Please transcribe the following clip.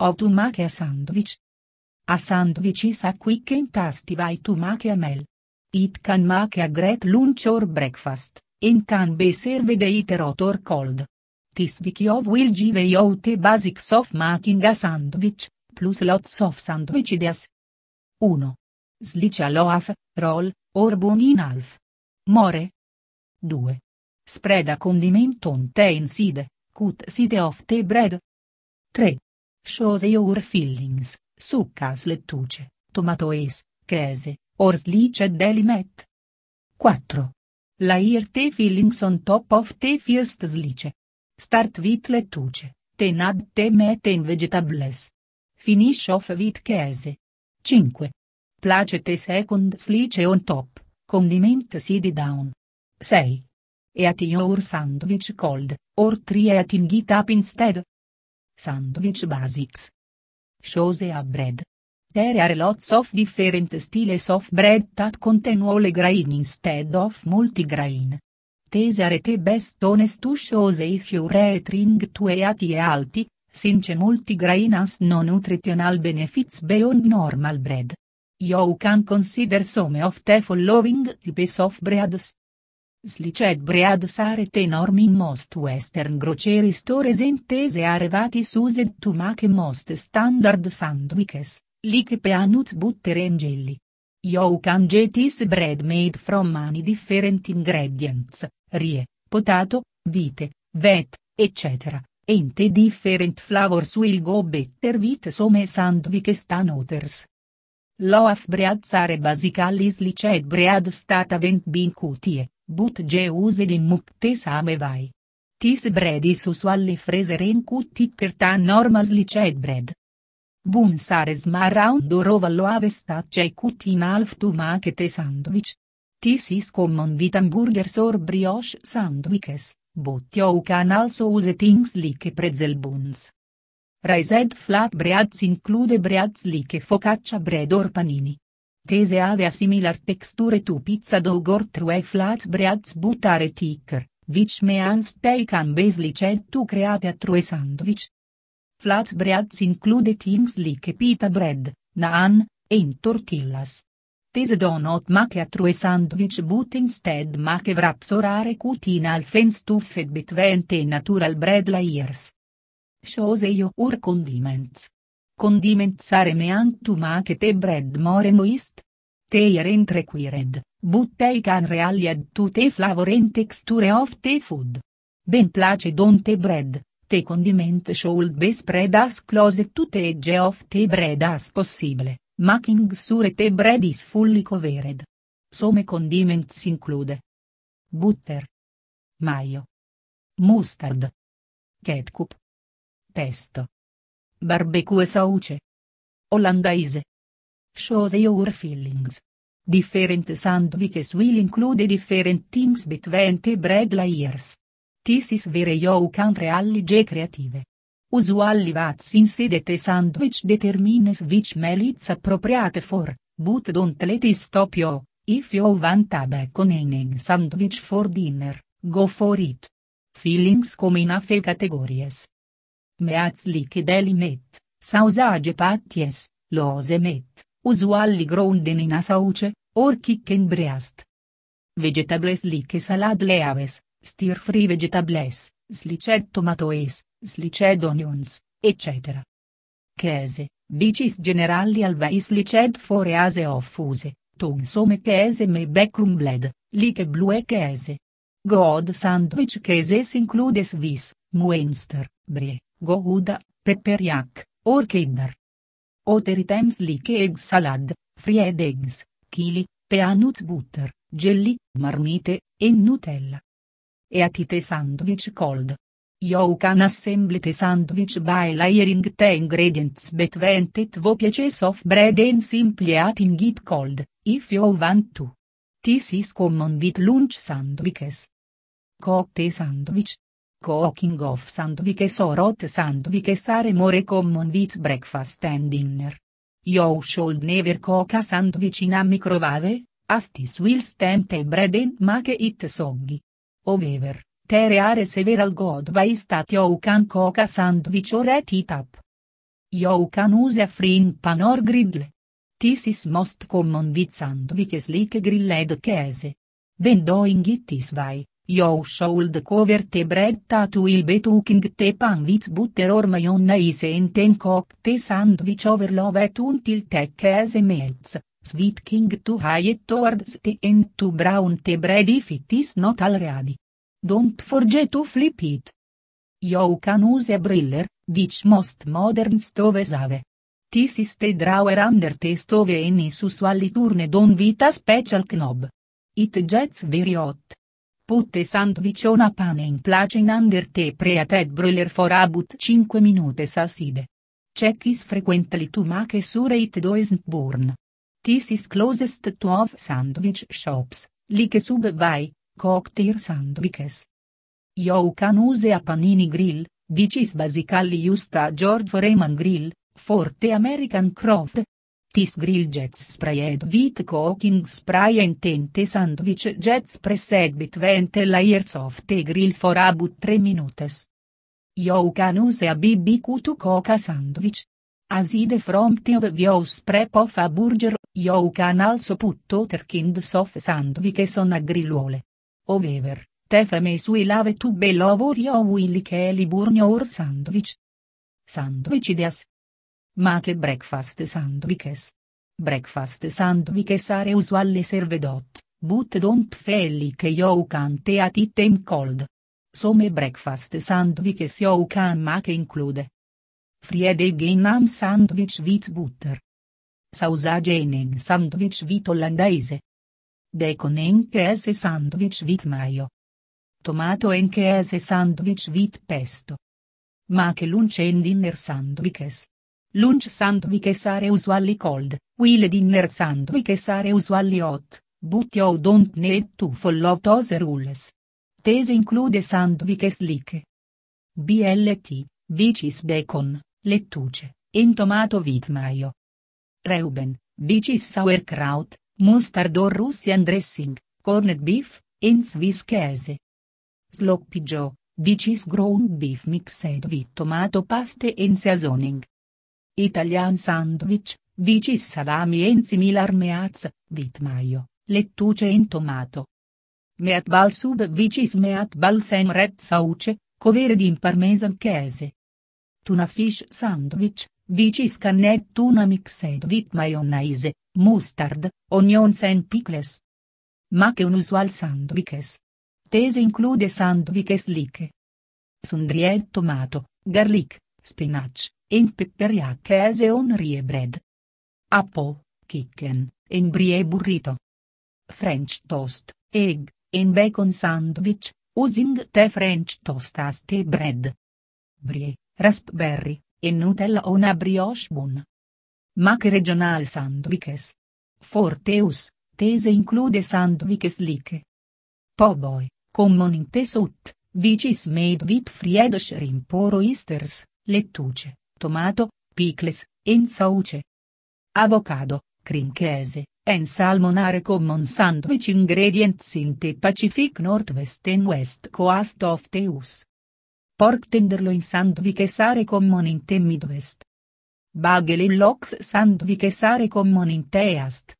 Of to make a sandwich. A sandwich is a quick and tasty way to make a meal. It can make a great lunch or breakfast, and can be served either hot or cold. This video will give you the basics of making a sandwich, plus lots of sandwich ideas. 1. Slice a loaf, roll, or bun in half. More. 2. Spread a condiment on the inside, cut side of the bread. 3. Shows your feelings, succas lettuce, tomatoes, crese, or slice delimet. 4. Layer te feelings on top of te first slice. Start with lettuce, then add te met in vegetables. Finish off with crese. 5. Place te second slice on top, condiment seed down. 6. Eat your sandwich cold, or try eating it up instead. Sandwich Basics. Shows a bread. There are lots of different styles of bread that contain whole grain instead of multigrain. These are the best ones to shows if you're eating to eat healthy, since multigrain has no nutritional benefits beyond normal bread. You can consider some of the following types of breads. Sliced bread sarete enormi in most western grocery stores intese arevati used to make most standard sandwiches, like peanut butter and jelly. You can get this bread made from many different ingredients, rie, potato, vite, vet, etc. And the different flavors will go better with some sandwiches than others. Loaf bread are basically sliced bread that haven't been cutie but jeused in same vai. Tis bread is usually freser in ticker tan normally ched bread. Bun sares marround or ovallo avestacce cut in half to market te sandwich. Tis is common with hamburgers or brioche sandwiches, but you can also use things like pretzel buns. Raised flat breads include breads like focaccia bread or panini tese ave a similar texture to pizza dough or true flatbreads but are thicker, which means they can basically said to create a true sandwich. Flatbreads include things like pita bread, naan, and tortillas. Tese do not make a true sandwich but instead make wraps or are cut in half and stuffed between the natural bread layers. Shows your condiments condimentare me condimenzare che te bread more moist? qui red, but they can really add to the flavor and texture of the food. Ben place don the bread, te condiment should be spread as close to the edge of the bread as possible, making sure te bread is fully covered. Some condiments include butter, mayo, mustard, ketchup, pesto. Barbecue sauce. Olandaise. Shows your feelings. Different sandwiches will include different things between the bread layers. This is where you can really get creative. Usually what's inside the sandwich determines which meal it's appropriate for, but don't let it stop you. If you want a bacon and egg sandwich for dinner, go for it. Feelings come in a few categories che Meatzlik met, sausage patties, losemet, usuali gronden in asauce, or kicken breast. Vegetables like salad leaves, stir-free vegetables, sliced tomatoes, sliced onions, etc. Chese, bicis generali alvais sliced forease offuse, tonsome chese me becrum bled, like blue chese. God sandwich chiese includes vis, muenster, brie, Gouda, pepperiac, or kinder. Other items like egg salad, fried eggs, chili, peanut butter, jelly, marmite, e Nutella. Eatite sandwich cold. You can assemble the sandwich by layering the ingredients between two pieces of bread and simply adding it cold, if you want to. This is common with lunch sandwiches. Cook sandwich, Cooking of sandwiches or hot sandwiches are more common with breakfast and dinner. You should never cook a sandwich in a microwave, as this will tempt the bread and make it soggy. However, there are several good ways that you can cook a sandwich or eat it up. You can use a frying pan or griddle. This is most common with sandwiches like grilled case. When doing it this way, Your should cover the bread that will be cooking the pan with butter or mayonnaise and then cook the sandwich over love it until take as melts. Sweet king to high towards the end to brown the bread if it is not already. Don't forget to flip it. You can use a briller, which most modern stoves have. This is the drawer under the stove and is usually turned on with a special knob. It gets very hot. Put sandwich on a pane in place in under te preated broiler for about 5 minutes aside. Check is frequently to make sure it doesn't burn. This is closest to of sandwich shops, like sub vai, cocktail sandwiches. You can use a panini grill, which is basically used a George Foreman grill, forte American Croft. Tisgrill jet spray ed wheat cooking spray tente sandwich jet spray bit 20 layers of the grill for about 3 minutes. You can use a BBQ to cook a sandwich. Aside from the obvious prep of a burger, you can also put other kinds of sandwiches on a grillole. However, the famous will have to be love or you will burn your sandwich. Sandwich ideas ma che breakfast sandwiches? Breakfast sandwiches are usually served hot, but don't feel like you can't eat it in cold. Some breakfast sandwiches you can make include. Fried egg in ham sandwich with butter. Sausage in egg sandwich with hollandaise. Bacon and cheese sandwich with mayo. Tomato and cheese sandwich with pesto. Make lunch and dinner sandwiches. Lunch sandwiches are usually cold, while dinner sandwiches are usually hot, but you don't need to follow those rules. These include sandwiches like BLT, Vicis bacon, lettuce, and tomato with mayo. Reuben, Vicis sauerkraut, mustard or Russian dressing, corned beef, and Swiss cheese. Sloppy Joe, Vicis ground beef mixed with tomato paste and seasoning. Italian sandwich, vicis salami and similar meats, with mayo, lettuce and tomato. bal sub vicis meat bal sen red sauce, covered in parmesan chese. Tuna fish sandwich, vicis cannet tuna mixed with mayonnaise, mustard, onions and pickles. che unusual sandwiches. Tese include sandwiches like sundried tomato, garlic, spinach, in pepperia case on riebred. Apple, chicken, in brie burrito. French toast, egg, in bacon sandwich, using the French toast as the bread. Brie, raspberry, in Nutella on a brioche bun. Mac regional sandwiches. Forteus, tese include sandwiches like. Po boy, common in tesut, which is made with fried shrimp or oysters, lettuce, tomato, picles, ensauce. Avocado, cream cheese, and salmonare common sandwich ingredients in the Pacific Northwest and West Coast of the US. Pork tenderloin sandwiches sare common in the Midwest. Bagel in lox sandwiches sare common in the East.